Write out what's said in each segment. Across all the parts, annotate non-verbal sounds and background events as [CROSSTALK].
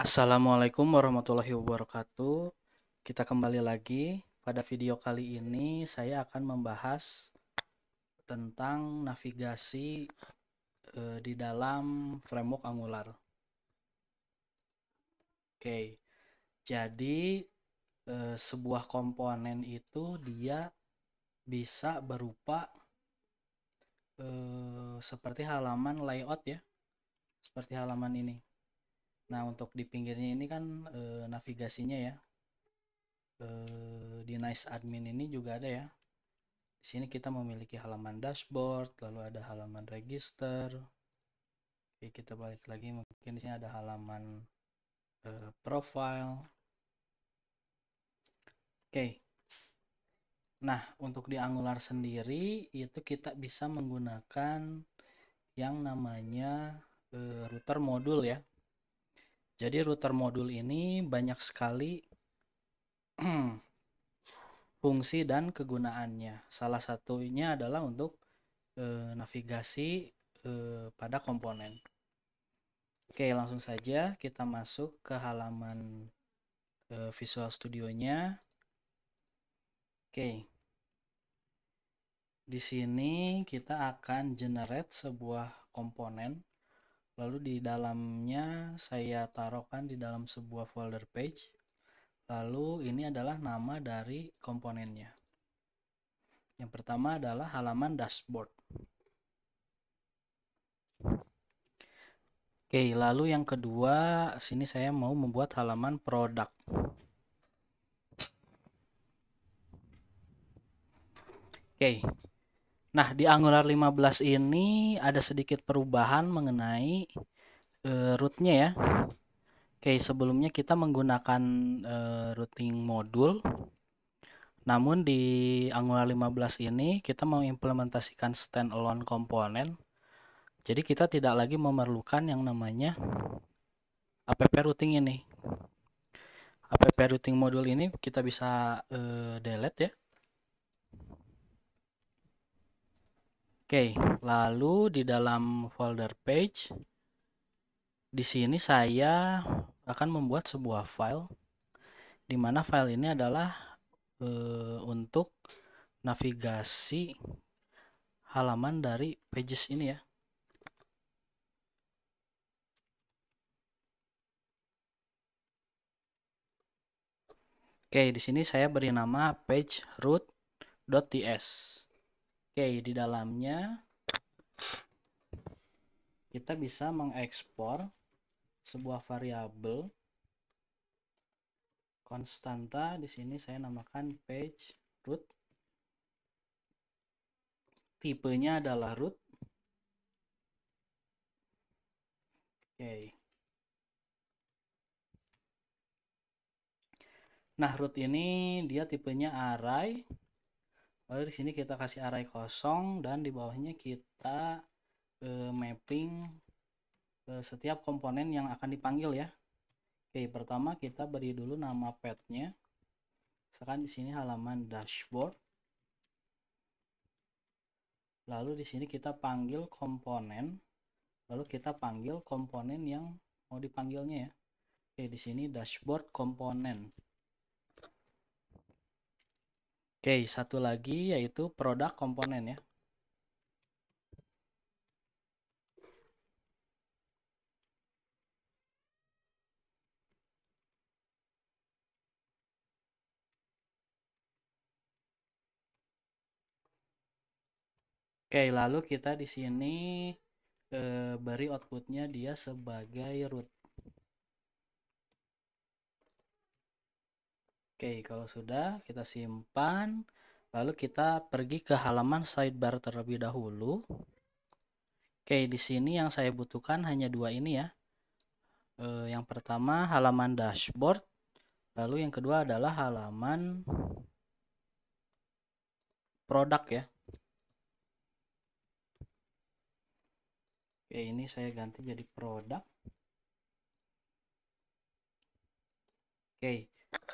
Assalamualaikum warahmatullahi wabarakatuh. Kita kembali lagi pada video kali ini saya akan membahas tentang navigasi e, di dalam framework Angular. Oke. Jadi e, sebuah komponen itu dia bisa berupa e, seperti halaman layout ya. Seperti halaman ini. Nah, untuk di pinggirnya ini kan e, navigasinya ya. E, di Nice Admin ini juga ada ya. Di sini kita memiliki halaman dashboard, lalu ada halaman register. Oke, kita balik lagi mungkin di sini ada halaman e, profile. Oke. Nah, untuk di Angular sendiri itu kita bisa menggunakan yang namanya e, router modul ya jadi router modul ini banyak sekali [CLEARS THROAT] fungsi dan kegunaannya. Salah satunya adalah untuk e, navigasi e, pada komponen. Oke, langsung saja kita masuk ke halaman e, Visual Studio-nya. Oke. Di sini kita akan generate sebuah komponen lalu di dalamnya saya taruhkan di dalam sebuah folder page lalu ini adalah nama dari komponennya yang pertama adalah halaman dashboard oke lalu yang kedua sini saya mau membuat halaman produk oke Nah, di Angular 15 ini ada sedikit perubahan mengenai e, rootnya ya. Oke, sebelumnya kita menggunakan e, routing modul. Namun di Angular 15 ini kita mau implementasikan standalone komponen. Jadi kita tidak lagi memerlukan yang namanya app routing ini. App routing modul ini kita bisa e, delete ya Oke, lalu di dalam folder page di sini saya akan membuat sebuah file di mana file ini adalah e, untuk navigasi halaman dari pages ini ya. Oke, di sini saya beri nama page root.ts. Oke, di dalamnya kita bisa mengekspor sebuah variabel konstanta di sini saya namakan page root tipenya adalah root oke okay. nah root ini dia tipenya array lalu di sini kita kasih array kosong dan di bawahnya kita e, mapping eh, setiap komponen yang akan dipanggil ya oke pertama kita beri dulu nama petnya misalkan di sini halaman dashboard lalu di sini kita panggil komponen lalu kita panggil komponen yang mau dipanggilnya ya oke di sini dashboard komponen Oke, satu lagi yaitu produk komponen ya. Oke, lalu kita di sini eh, beri outputnya dia sebagai root. Oke, kalau sudah kita simpan. Lalu kita pergi ke halaman sidebar terlebih dahulu. Oke, di sini yang saya butuhkan hanya dua ini ya. E, yang pertama halaman dashboard, lalu yang kedua adalah halaman produk ya. Oke, ini saya ganti jadi produk. Oke.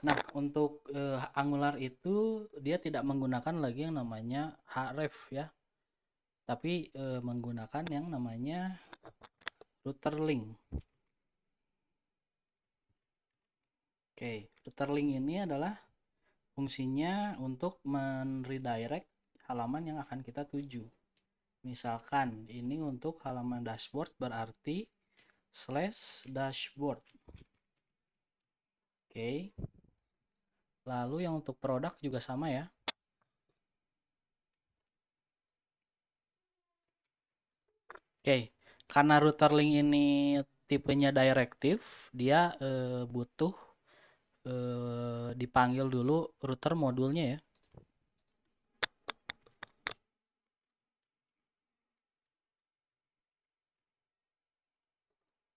Nah, untuk uh, Angular itu dia tidak menggunakan lagi yang namanya href ya. Tapi uh, menggunakan yang namanya router link. Oke, router link ini adalah fungsinya untuk men halaman yang akan kita tuju. Misalkan ini untuk halaman dashboard berarti slash dashboard. Oke. Lalu yang untuk produk juga sama ya. Oke, karena router link ini tipenya directive, dia e, butuh e, dipanggil dulu router modulnya ya.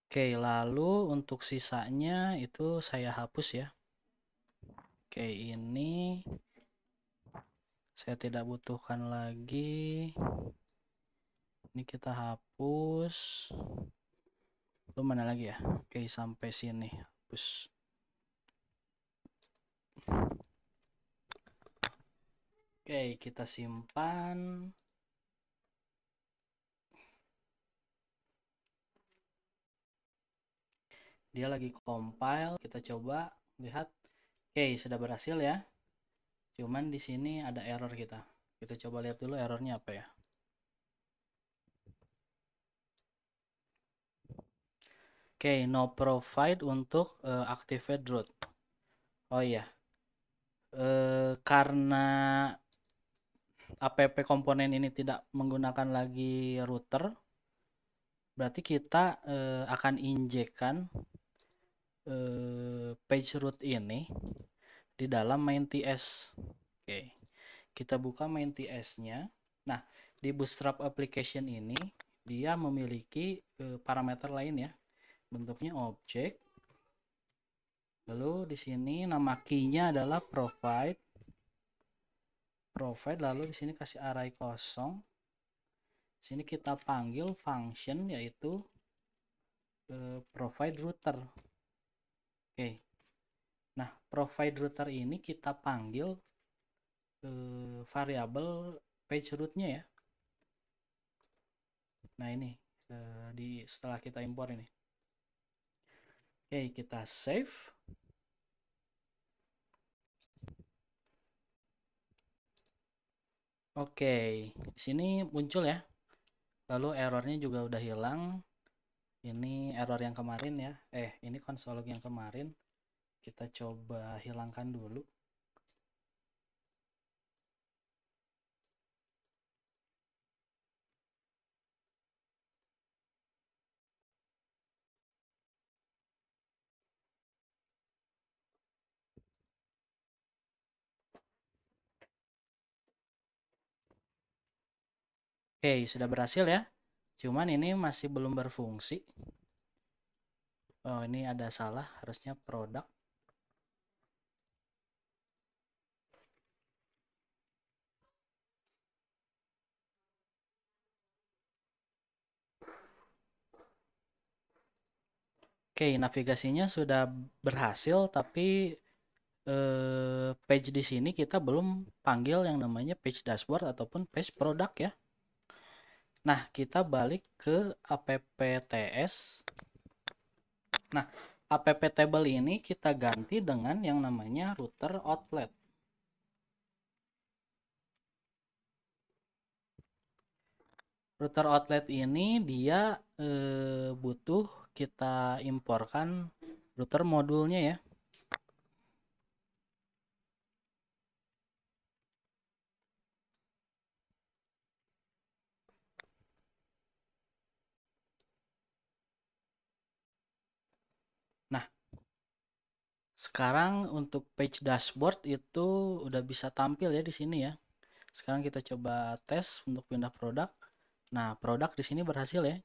Oke, lalu untuk sisanya itu saya hapus ya. Oke, ini saya tidak butuhkan lagi. Ini kita hapus. Lalu mana lagi ya? Oke, sampai sini hapus. Oke, kita simpan. dia lagi compile kita coba lihat oke okay, sudah berhasil ya cuman di sini ada error kita kita coba lihat dulu errornya apa ya oke okay, no provide untuk uh, activate root oh iya yeah. uh, karena app komponen ini tidak menggunakan lagi router berarti kita uh, akan injekkan Eh, page root ini di dalam main TS. Oke. Kita buka main TS-nya. Nah, di Bootstrap application ini dia memiliki eh, parameter lain ya. Bentuknya objek. Lalu di sini nama keynya adalah provide provide lalu di sini kasih array kosong. Di sini kita panggil function yaitu eh, provide router. Oke. Nah, provide router ini kita panggil ke eh, variabel page rootnya ya. Nah, ini eh, di setelah kita impor ini. Oke, kita save. Oke, di sini muncul ya. Lalu errornya juga udah hilang ini error yang kemarin ya eh ini konsolog yang kemarin kita coba hilangkan dulu Oke, sudah berhasil ya cuman ini masih belum berfungsi oh ini ada salah harusnya produk Oke, okay, navigasinya sudah berhasil, tapi eh, page di sini kita belum panggil yang namanya page dashboard ataupun page produk ya. Nah, kita balik ke appts. Nah, app table ini kita ganti dengan yang namanya router outlet. Router outlet ini dia e, butuh kita imporkan router modulnya ya. Sekarang untuk page dashboard itu udah bisa tampil ya di sini ya. Sekarang kita coba tes untuk pindah produk. Nah, produk di sini berhasil ya.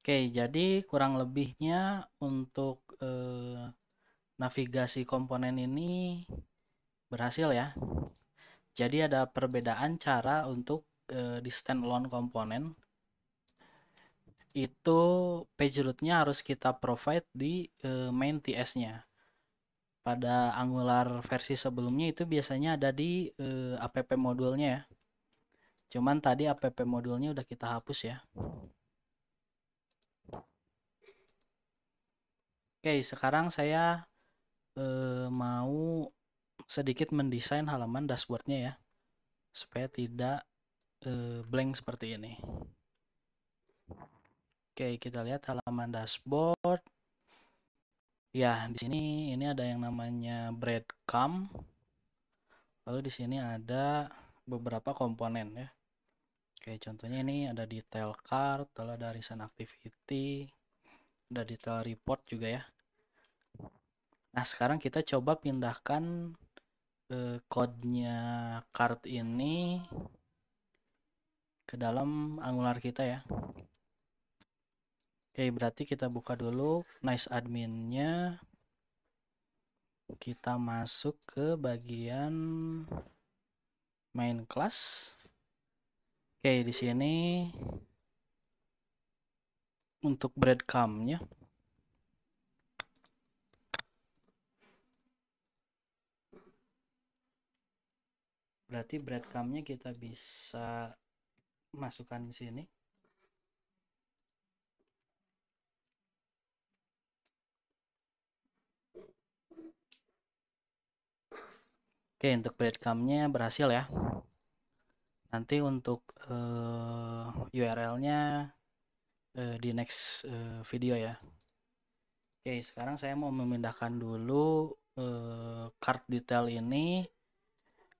Oke, jadi kurang lebihnya untuk eh, navigasi komponen ini berhasil ya. Jadi ada perbedaan cara untuk eh, di standalone komponen itu page rootnya harus kita provide di e, main TS-nya. Pada Angular versi sebelumnya itu biasanya ada di e, eh, app modulnya ya. Cuman tadi app modulnya udah kita hapus ya. Oke, sekarang saya e, mau sedikit mendesain halaman dashboardnya ya supaya tidak e, blank seperti ini. Oke, kita lihat halaman dashboard. Ya, di sini ini ada yang namanya breadcrumb. Lalu di sini ada beberapa komponen ya. Oke, contohnya ini ada detail card, lalu ada recent activity, ada detail report juga ya. Nah, sekarang kita coba pindahkan eh, kodenya card ini ke dalam Angular kita ya. Oke, berarti kita buka dulu nice adminnya. Kita masuk ke bagian main class. Oke, di sini untuk breadcrumbnya. Berarti breadcrumbnya kita bisa masukkan di sini. Oke, untuk breadcrumbnya berhasil ya. Nanti untuk uh, eh, URL-nya uh, eh, di next uh, video ya. Oke, sekarang saya mau memindahkan dulu uh, card detail ini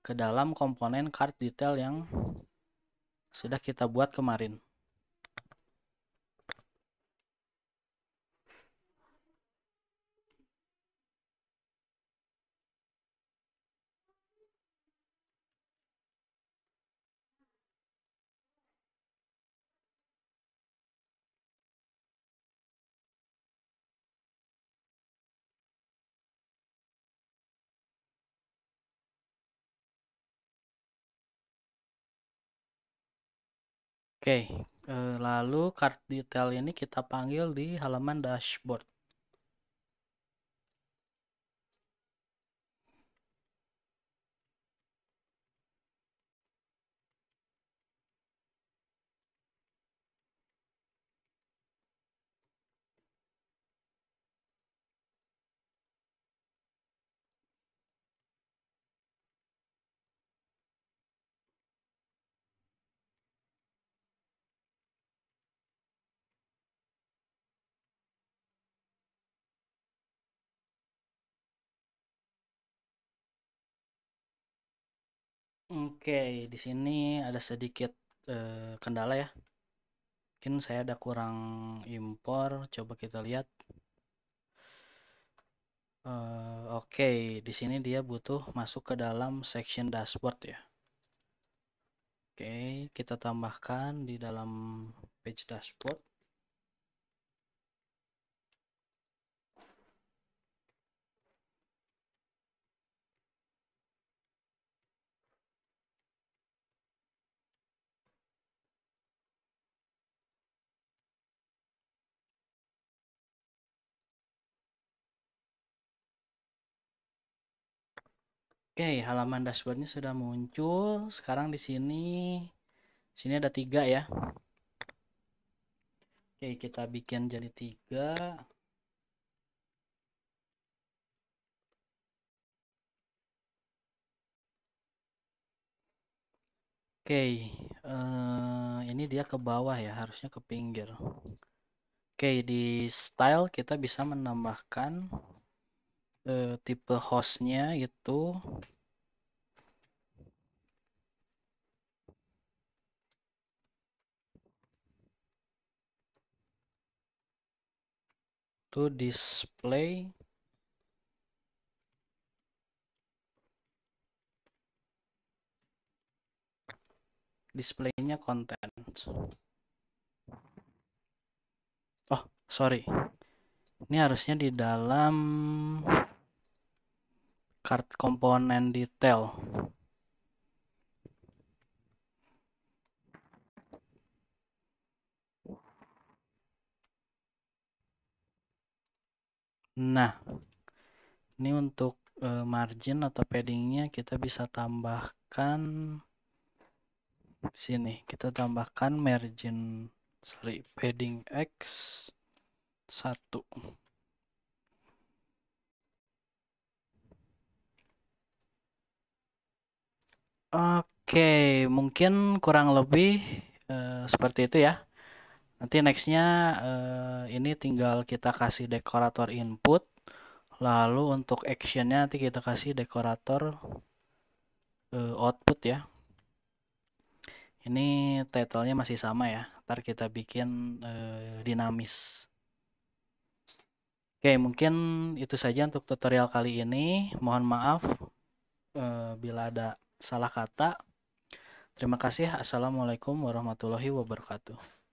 ke dalam komponen card detail yang sudah kita buat kemarin. Oke, eh, lalu card detail ini kita panggil di halaman dashboard. Oke, di sini ada sedikit, uh, kendala ya. Mungkin saya ada kurang impor, coba kita lihat. Uh, oke, di sini dia butuh masuk ke dalam section dashboard ya. Oke, kita tambahkan di dalam page dashboard. Oke, halaman dashboardnya sudah muncul. Sekarang di sini, sini ada tiga ya. Oke, kita bikin jadi tiga. Oke, uh, ini dia ke bawah ya, harusnya ke pinggir. Oke, di style kita bisa menambahkan uh, tipe hostnya itu to display displaynya konten oh sorry ini harusnya di dalam card component detail Nah, ini untuk eh, margin atau paddingnya kita bisa tambahkan sini. Kita tambahkan margin, sorry, padding X 1. Oke, mungkin kurang lebih uh, seperti itu ya. Nanti nextnya uh, ini tinggal kita kasih dekorator input, lalu untuk actionnya nanti kita kasih dekorator uh, output ya. Ini titlenya masih sama ya. Ntar kita bikin uh, dinamis. Oke, mungkin itu saja untuk tutorial kali ini. Mohon maaf uh, bila ada salah kata. Terima kasih. Assalamualaikum warahmatullahi wabarakatuh.